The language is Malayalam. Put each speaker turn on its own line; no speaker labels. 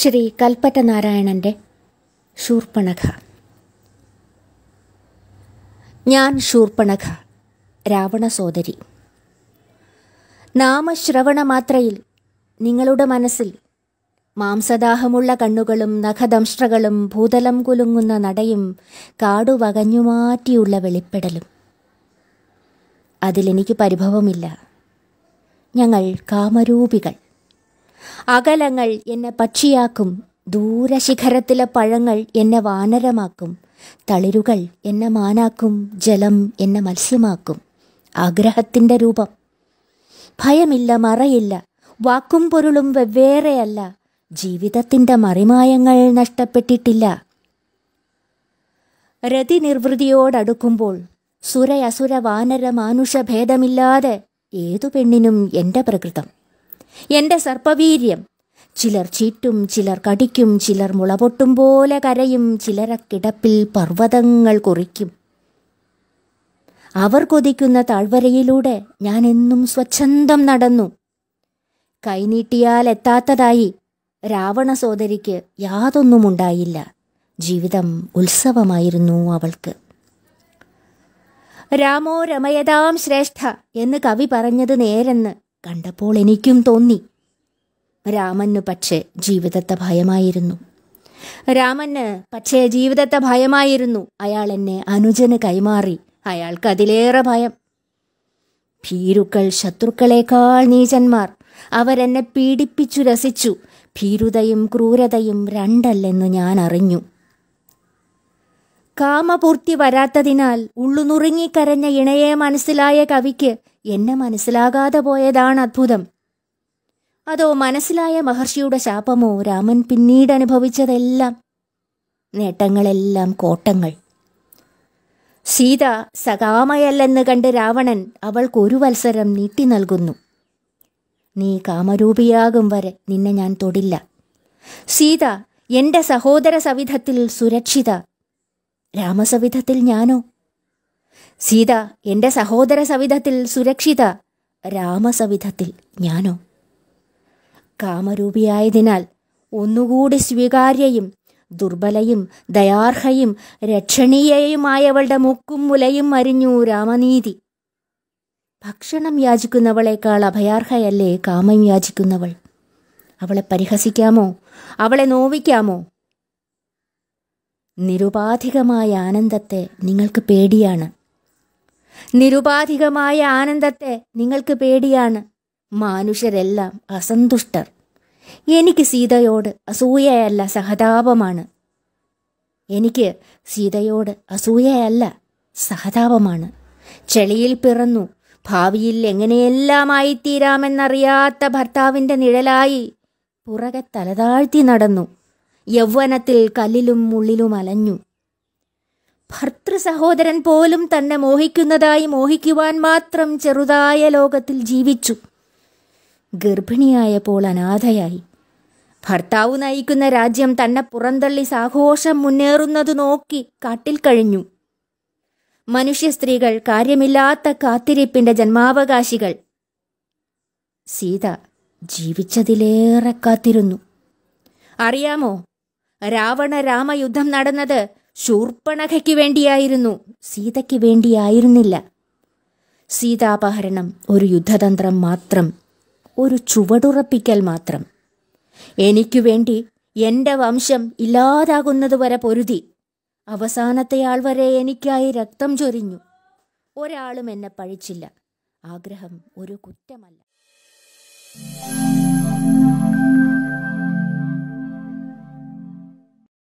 ശ്രീ കൽപ്പറ്റ നാരായണൻ്റെ ശൂർപ്പണഖ ഞാൻ ശൂർപ്പണഖ രാവണസോദരി നാമശ്രവണ മാത്രയിൽ നിങ്ങളുടെ മനസ്സിൽ മാംസദാഹമുള്ള കണ്ണുകളും നഖദംഷ്ട്രകളും ഭൂതലം കുലുങ്ങുന്ന നടയും കാടുവകഞ്ഞുമാറ്റിയുള്ള വെളിപ്പെടലും അതിലെനിക്ക് പരിഭവമില്ല ഞങ്ങൾ കാമരൂപികൾ അകലങ്ങൾ എന്നെ പക്ഷിയാക്കും ദൂരശിഖരത്തിലെ പഴങ്ങൾ എന്നെ വാനരമാക്കും തളിരുകൾ എന്നെ മാനാക്കും ജലം എന്നെ മത്സ്യമാക്കും ആഗ്രഹത്തിൻ്റെ രൂപം ഭയമില്ല മറയില്ല വാക്കും പൊരുളും വെവ്വേറെയല്ല ജീവിതത്തിൻ്റെ മറിമായങ്ങൾ നഷ്ടപ്പെട്ടിട്ടില്ല രതിനിർവൃതിയോടടുക്കുമ്പോൾ സുരയസുര വാനര മാനുഷ ഭേദമില്ലാതെ ഏതു പെണ്ണിനും എൻ്റെ പ്രകൃതം എൻ്റെ സർപ്പവീര്യം ചിലർ ചീറ്റും ചിലർ കടിക്കും ചിലർ മുളപൊട്ടും പോലെ കരയും ചിലരെ കിടപ്പിൽ പർവ്വതങ്ങൾ കുറിക്കും അവർ കൊതിക്കുന്ന താഴ്വരയിലൂടെ ഞാൻ എന്നും സ്വച്ഛന്തം നടന്നു കൈനീട്ടിയാൽ എത്താത്തതായി രാവണ സോദരിക്ക് യാതൊന്നുമുണ്ടായില്ല ജീവിതം ഉത്സവമായിരുന്നു അവൾക്ക് രാമോ രമയതാം ശ്രേഷ്ഠ എന്ന് കവി പറഞ്ഞത് നേരെന്ന് കണ്ടപ്പോൾ എനിക്കും തോന്നി രാമന് പക്ഷേ ജീവിതത്തെ ഭയമായിരുന്നു രാമന് പക്ഷേ ജീവിതത്തെ ഭയമായിരുന്നു അയാൾ എന്നെ അനുജന് കൈമാറി അയാൾക്ക് അതിലേറെ ഭയം ഭീരുക്കൾ ശത്രുക്കളേക്കാൾ നീചന്മാർ അവരെന്നെ പീഡിപ്പിച്ചു രസിച്ചു ഭീരുതയും ക്രൂരതയും രണ്ടല്ലെന്ന് ഞാൻ അറിഞ്ഞു കാമപൂർത്തി വരാത്തതിനാൽ ഉള്ളുനുറുങ്ങിക്കരഞ്ഞ ഇണയെ മനസ്സിലായ കവിക്ക് എന്നെ മനസ്സിലാകാതെ പോയതാണ് അത്ഭുതം അതോ മനസ്സിലായ മഹർഷിയുടെ ശാപമോ രാമൻ പിന്നീട് അനുഭവിച്ചതെല്ലാം നേട്ടങ്ങളെല്ലാം കോട്ടങ്ങൾ സീത സകാമയല്ലെന്ന് കണ്ട് രാവണൻ അവൾക്കൊരു വത്സരം നീട്ടി നൽകുന്നു നീ കാമരൂപിയാകും വരെ നിന്നെ ഞാൻ തൊടില്ല സീത എന്റെ സഹോദര സവിധത്തിൽ സുരക്ഷിത രാമസവിധത്തിൽ ഞാനോ സീത എന്റെ സഹോദര സവിധത്തിൽ സുരക്ഷിത രാമസവിധത്തിൽ ഞാനോ കാമരൂപിയായതിനാൽ ഒന്നുകൂടി സ്വീകാര്യയും ദുർബലയും ദയാർഹയും രക്ഷണീയയുമായവളുടെ മുക്കും മുലയും അറിഞ്ഞു രാമനീതി ഭക്ഷണം യാചിക്കുന്നവളേക്കാൾ അഭയാർഹയല്ലേ കാമം യാചിക്കുന്നവൾ അവളെ പരിഹസിക്കാമോ അവളെ നോവിക്കാമോ നിരുപാധികമായ ആനന്ദത്തെ നിങ്ങൾക്ക് പേടിയാണ് നിരുപാധികമായ ആനന്ദത്തെ നിങ്ങൾക്ക് പേടിയാണ് മനുഷ്യരെല്ലാം അസന്തുഷ്ടർ എനിക്ക് സീതയോട് അസൂയയല്ല സഹതാപമാണ് എനിക്ക് സീതയോട് അസൂയയല്ല സഹതാപമാണ് ചെളിയിൽ പിറന്നു ഭാവിയിൽ എങ്ങനെയെല്ലാമായി തീരാമെന്നറിയാത്ത ഭർത്താവിൻ്റെ നിഴലായി പുറകെ തലതാഴ്ത്തി നടന്നു യൗവനത്തിൽ കല്ലിലും മുള്ളിലും അലഞ്ഞു ഒരു സഹോദരൻ പോലും തന്നെ മോഹിക്കുന്നതായി മോഹിക്കുവാൻ മാത്രം ചെറുതായ ലോകത്തിൽ ജീവിച്ചു ഗർഭിണിയായപ്പോൾ അനാഥയായി ഭർത്താവ് നയിക്കുന്ന രാജ്യം തന്നെ പുറന്തള്ളി സാഘോഷം മുന്നേറുന്നത് നോക്കി കാട്ടിൽ കഴിഞ്ഞു മനുഷ്യ സ്ത്രീകൾ കാര്യമില്ലാത്ത കാത്തിരിപ്പിന്റെ ജന്മാവകാശികൾ സീത ജീവിച്ചതിലേറെ കാത്തിരുന്നു അറിയാമോ രാവണ രാമയുദ്ധം നടന്നത് ശൂർപ്പണഖയ്ക്ക് വേണ്ടിയായിരുന്നു സീതയ്ക്ക് വേണ്ടിയായിരുന്നില്ല സീതാപഹരണം ഒരു യുദ്ധതന്ത്രം മാത്രം ഒരു ചുവടുറപ്പിക്കൽ മാത്രം എനിക്കു വേണ്ടി എന്റെ വംശം ഇല്ലാതാകുന്നതുവരെ പൊരുതി അവസാനത്തെ ആൾ വരെ എനിക്കായി രക്തം ചൊരിഞ്ഞു ഒരാളും എന്നെ പഴിച്ചില്ല ആഗ്രഹം ഒരു കുറ്റമല്ല